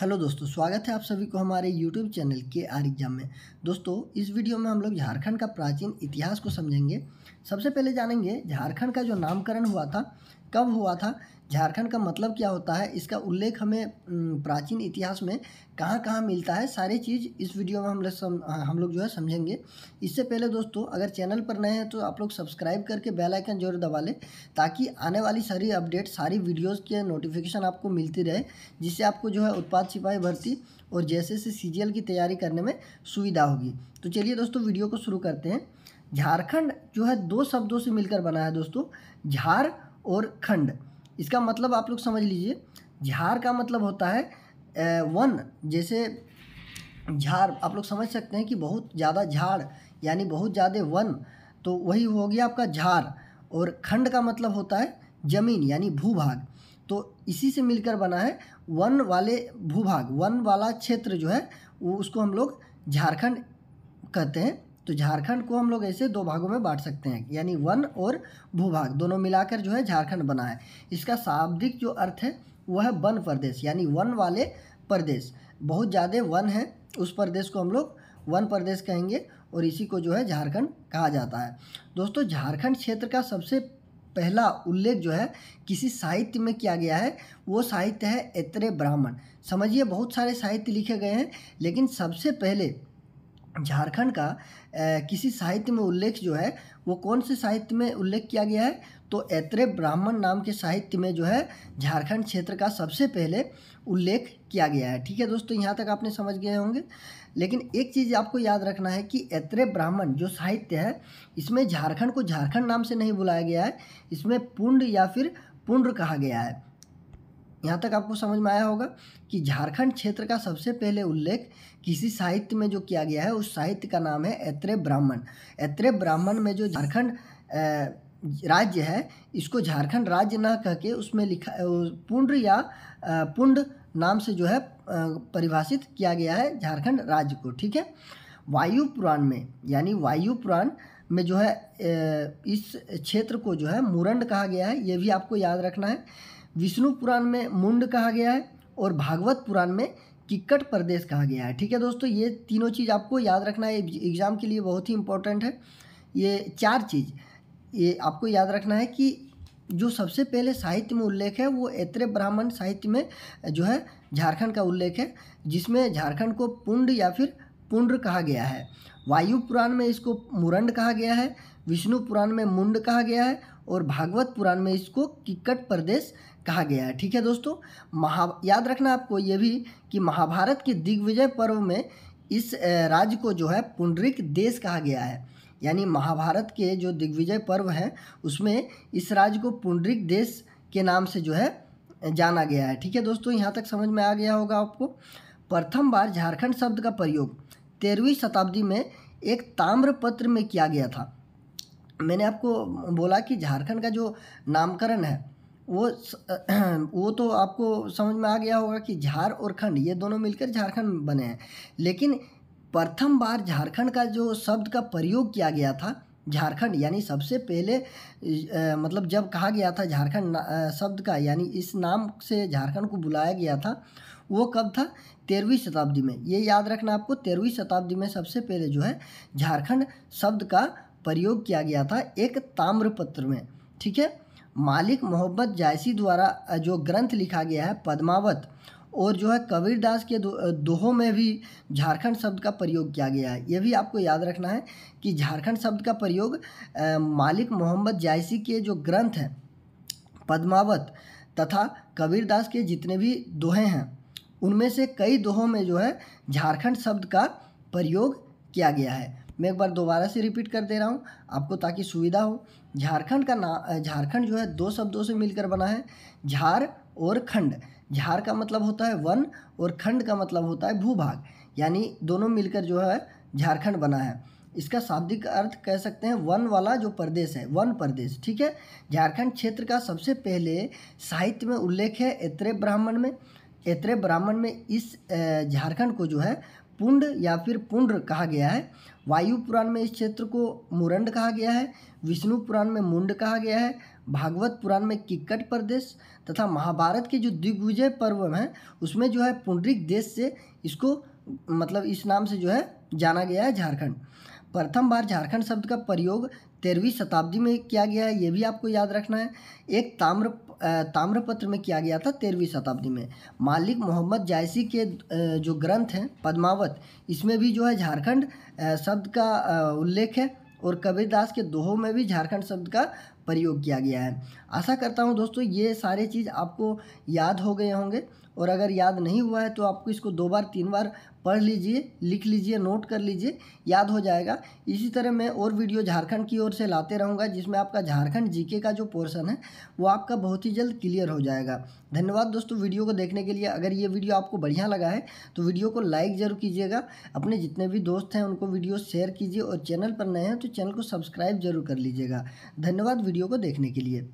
hello दोस्तों स्वागत है आप सभी को हमारे यूट्यूब चैनल के आर एग्जाम में दोस्तों इस वीडियो में हम लोग झारखंड का प्राचीन इतिहास को समझेंगे सबसे पहले जानेंगे झारखंड का जो नामकरण हुआ था कब हुआ था झारखंड का मतलब क्या होता है इसका उल्लेख हमें प्राचीन इतिहास में कहाँ कहाँ मिलता है सारी चीज़ इस वीडियो में हम लोग सम, हम लोग जो है समझेंगे इससे पहले दोस्तों अगर चैनल पर नए हैं तो आप लोग सब्सक्राइब करके बेल आइकन जरूर दबा लें ताकि आने वाली सारी अपडेट सारी वीडियोस के नोटिफिकेशन आपको मिलती रहे जिससे आपको जो है उत्पाद सिपाही भर्ती और जैसे से सी की तैयारी करने में सुविधा होगी तो चलिए दोस्तों वीडियो को शुरू करते हैं झारखंड जो है दो शब्दों से मिलकर बना है दोस्तों झार और खंड इसका मतलब आप लोग समझ लीजिए झार का मतलब होता है वन जैसे झार आप लोग समझ सकते हैं कि बहुत ज़्यादा झाड़ यानी बहुत ज़्यादा वन तो वही हो गया आपका झार और खंड का मतलब होता है जमीन यानी भूभाग तो इसी से मिलकर बना है वन वाले भूभाग वन वाला क्षेत्र जो है वो उसको हम लोग झारखंड कहते हैं तो झारखंड को हम लोग ऐसे दो भागों में बांट सकते हैं यानी वन और भूभाग दोनों मिलाकर जो है झारखंड बना है इसका शाब्दिक जो अर्थ है वह है वन प्रदेश यानी वन वाले प्रदेश बहुत ज़्यादा वन है उस प्रदेश को हम लोग वन प्रदेश कहेंगे और इसी को जो है झारखंड कहा जाता है दोस्तों झारखंड क्षेत्र का सबसे पहला उल्लेख जो है किसी साहित्य में किया गया है वो साहित्य है एतरे ब्राह्मण समझिए बहुत सारे साहित्य लिखे गए हैं लेकिन सबसे पहले झारखंड का किसी साहित्य में उल्लेख जो है वो कौन से साहित्य में उल्लेख किया गया है तो ऐत्रे ब्राह्मण नाम के साहित्य में जो है झारखंड क्षेत्र का सबसे पहले उल्लेख किया गया है ठीक है दोस्तों यहाँ तक आपने समझ गए होंगे लेकिन एक चीज़ आपको याद रखना है कि ऐत्रे ब्राह्मण जो साहित्य है इसमें झारखंड को झारखंड नाम से नहीं बुलाया गया है इसमें पुंड या फिर पुंड्र कहा गया है यहाँ तक आपको समझ में आया होगा कि झारखंड क्षेत्र का सबसे पहले उल्लेख किसी साहित्य में जो किया गया है उस साहित्य का नाम है ऐत्रेय ब्राह्मण ऐत्रेय ब्राह्मण में जो झारखंड राज्य है इसको झारखंड राज्य ना कह के उसमें लिखा पुण्ड या पुंड नाम से जो है परिभाषित किया गया है झारखंड राज्य को ठीक है वायु पुराण में यानी वायु पुराण में जो है इस क्षेत्र को जो है मुरंड कहा गया है ये भी आपको याद रखना है विष्णु पुराण में मुंड कहा गया है और भागवत पुराण में किक्कट प्रदेश कहा गया है ठीक है दोस्तों ये तीनों चीज़ आपको याद रखना है एग्ज़ाम के लिए बहुत ही इंपॉर्टेंट है ये चार चीज़ ये आपको याद रखना है कि जो सबसे पहले साहित्य में उल्लेख है वो ऐत्रे ब्राह्मण साहित्य में जो है झारखंड का उल्लेख है जिसमें झारखंड को पुंड या फिर पुंड्र कहा गया है वायु पुराण में इसको मुरंड कहा गया है विष्णु पुराण में मुंड कहा गया है और भागवत पुराण में इसको किक्कट प्रदेश कहा गया है ठीक है दोस्तों महा याद रखना आपको ये भी कि महाभारत के दिग्विजय पर्व में इस राज्य को जो है पुंडरिक देश कहा गया है यानी महाभारत के जो दिग्विजय पर्व हैं उसमें इस राज्य को पुंडरिक देश के नाम से जो है जाना गया है ठीक है दोस्तों यहाँ तक समझ में आ गया होगा आपको प्रथम बार झारखंड शब्द का प्रयोग तेरहवीं शताब्दी में एक ताम्रपत्र में किया गया था मैंने आपको बोला कि झारखंड का जो नामकरण है वो वो तो आपको समझ में आ गया होगा कि झार और खंड ये दोनों मिलकर झारखंड बने हैं लेकिन प्रथम बार झारखंड का जो शब्द का प्रयोग किया गया था झारखंड यानी सबसे पहले मतलब जब कहा गया था झारखंड शब्द का यानी इस नाम से झारखंड को बुलाया गया था वो कब था तेरहवीं शताब्दी में ये याद रखना आपको तेरहवीं शताब्दी में सबसे पहले जो है झारखंड शब्द का प्रयोग किया गया था एक ताम्रपत्र में ठीक है मालिक मोहब्बत जायसी द्वारा जो ग्रंथ लिखा गया है पद्मावत और जो है कबीरदास के दोहों में भी झारखंड शब्द का प्रयोग किया गया है यह भी आपको याद रखना है कि झारखंड शब्द का प्रयोग मालिक मोहम्मद जायसी के जो ग्रंथ हैं पद्मावत तथा कबीरदास के जितने भी दोहे हैं उनमें से कई दोहों में जो है झारखंड शब्द का प्रयोग किया गया है मैं एक बार दोबारा से रिपीट कर दे रहा हूँ आपको ताकि सुविधा हो झारखंड का ना झारखंड जो है दो शब्दों से मिलकर बना है झार और खंड झार का मतलब होता है वन और खंड का मतलब होता है भूभाग यानी दोनों मिलकर जो है झारखंड बना है इसका शाब्दिक अर्थ कह सकते हैं वन वाला जो प्रदेश है वन प्रदेश ठीक है झारखंड क्षेत्र का सबसे पहले साहित्य में उल्लेख है एत्रे ब्राह्मण में एत्रे ब्राह्मण में इस झारखंड को जो है पुंड या फिर पुंड्र कहा गया है वायु पुराण में इस क्षेत्र को मुरंड कहा गया है विष्णु पुराण में मुंड कहा गया है भागवत पुराण में किक्कट प्रदेश तथा महाभारत के जो दिग्विजय पर्व हैं उसमें जो है पुंडरिक देश से इसको मतलब इस नाम से जो है जाना गया है झारखंड प्रथम बार झारखंड शब्द का प्रयोग तेरहवीं शताब्दी में किया गया है ये भी आपको याद रखना है एक ताम्र ताम्रपत्र में किया गया था तेरहवीं शताब्दी में मालिक मोहम्मद जायसी के जो ग्रंथ हैं पद्मावत इसमें भी जो है झारखंड शब्द का उल्लेख है और कबीरदास के दोहों में भी झारखंड शब्द का प्रयोग किया गया है आशा करता हूँ दोस्तों ये सारे चीज़ आपको याद हो गए होंगे और अगर याद नहीं हुआ है तो आपको इसको दो बार तीन बार पढ़ लीजिए लिख लीजिए नोट कर लीजिए याद हो जाएगा इसी तरह मैं और वीडियो झारखंड की ओर से लाते रहूँगा जिसमें आपका झारखंड जीके का जो पोर्शन है वो आपका बहुत ही जल्द क्लियर हो जाएगा धन्यवाद दोस्तों वीडियो को देखने के लिए अगर ये वीडियो आपको बढ़िया लगा है तो वीडियो को लाइक ज़रूर कीजिएगा अपने जितने भी दोस्त हैं उनको वीडियो शेयर कीजिए और चैनल पर नए हैं तो चैनल को सब्सक्राइब जरूर कर लीजिएगा धन्यवाद वीडियो को देखने के लिए